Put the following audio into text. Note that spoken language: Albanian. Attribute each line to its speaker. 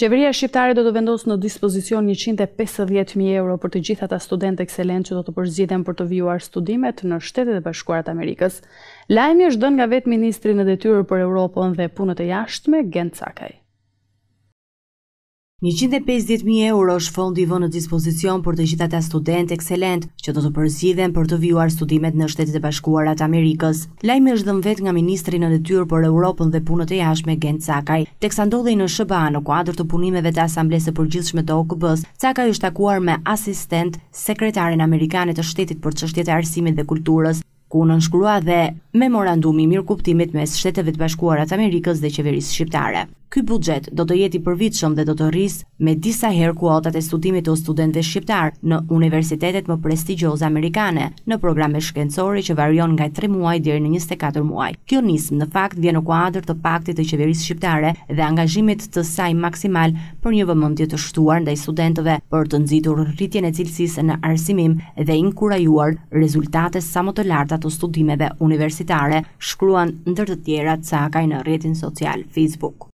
Speaker 1: Qeveria shqiptare do të vendosë në dispozicion 150.000 euro për të gjithat a student ekselent që do të përzgjidhen për të vijuar studimet në shtetet e bashkuarat Amerikës. Lajmi është dënë nga vetë Ministri në detyrë për Europën dhe punët e jashtme, Gent Sakaj.
Speaker 2: 150.000 euro është fondi i vënë në dispozicion për të gjithë ata studentë ekselent që do të përzgjidhen për të vjuar studimet në Shtetet e Bashkuara të Amerikës. Lajmi është dhënë vetë nga ministri në detyrë për Europën dhe punët e jashtme Gent Cakaj. Teksa ndodhej në SBA në kuadër të punimeve të Asamblesë së Përgjithshme të OKB-s, Cakaj është takuar me asistent sekretarin Amerikanit të Shtetit për çështjet e arsimit dhe kulturës, ku në nënshkrua dhe memorandumi i mirëkuptimit mes Shteteve të Bashkuara të Amerikës dhe Qeverisë Shqiptare. Ky buxhet do të jetë i përvitshëm dhe do të rrisë me disa herë kuotat e studimit të studentëve shqiptar në universitetet më prestigjioze amerikane, në programe shkencore që varion nga 3 muaj deri në 24 muaj. Kjo nismë në fakt vjen në kuadër të paktit të qeverisë shqiptare dhe angazhimit të saj maksimal për një vëmendje të shtuar ndaj studentëve për të nxitur rritjen e cilësisë në arsimim dhe inkurajuar rezultate sa më të larta të studimeve universitare shkruan ndër të tjera Cakaj në rrjetin social Facebook